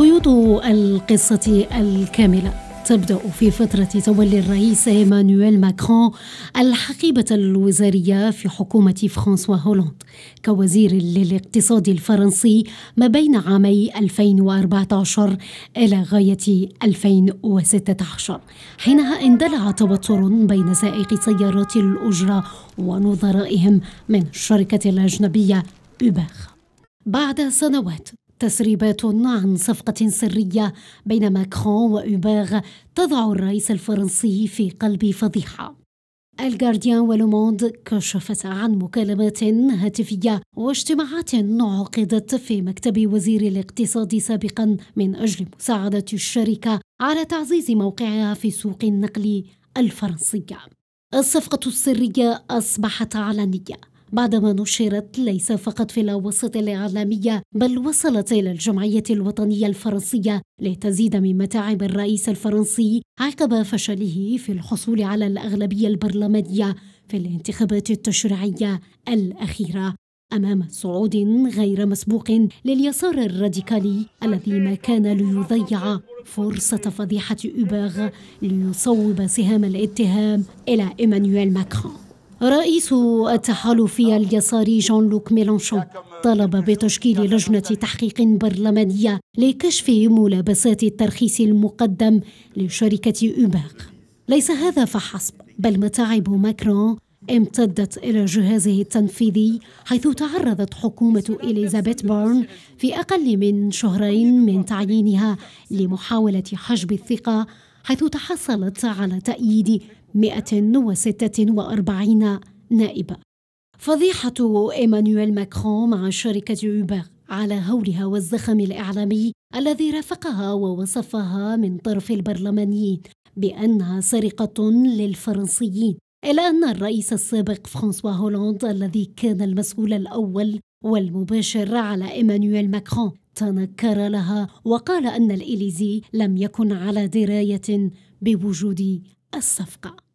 خيوط القصة الكاملة تبدأ في فترة تولي الرئيس إيمانويل ماكرون الحقيبة الوزارية في حكومة فرانسوا هولاند كوزير للاقتصاد الفرنسي ما بين عامي 2014 إلى غاية 2016 حينها اندلع توتر بين سائقي سيارات الأجرة ونظرائهم من الشركة الأجنبية أوبر بعد سنوات تسريبات عن صفقة سرية بين ماكرون وأوباغ تضع الرئيس الفرنسي في قلب فضيحة الغارديان ولوموند كشفت عن مكالمات هاتفية واجتماعات عقدت في مكتب وزير الاقتصاد سابقا من أجل مساعدة الشركة على تعزيز موقعها في سوق النقل الفرنسية الصفقة السرية أصبحت علنية بعدما نشرت ليس فقط في الاوساط الاعلاميه بل وصلت الى الجمعيه الوطنيه الفرنسيه لتزيد من متاعب الرئيس الفرنسي عقب فشله في الحصول على الاغلبيه البرلمانيه في الانتخابات التشريعيه الاخيره امام صعود غير مسبوق لليسار الراديكالي الذي ما كان ليضيع فرصه فضيحه أوباغ ليصوب سهام الاتهام الى ايمانويل ماكرون رئيس التحالف اليساري جون لوك ميلانشون طلب بتشكيل لجنة تحقيق برلمانية لكشف ملابسات الترخيص المقدم لشركة أوبر ليس هذا فحسب بل متاعب ماكرون امتدت إلى جهازه التنفيذي حيث تعرضت حكومة إليزابيث بورن في أقل من شهرين من تعيينها لمحاولة حجب الثقة حيث تحصلت على تأييد 146 نائبة فضيحة إيمانويل ماكرون مع شركة أوبر على هولها والزخم الإعلامي الذي رافقها ووصفها من طرف البرلمانيين بأنها سرقة للفرنسيين إلا أن الرئيس السابق فرانسوا هولاند الذي كان المسؤول الأول والمباشر على إيمانويل ماكرون تنكر لها وقال أن الإليزي لم يكن على دراية بوجود الصفقة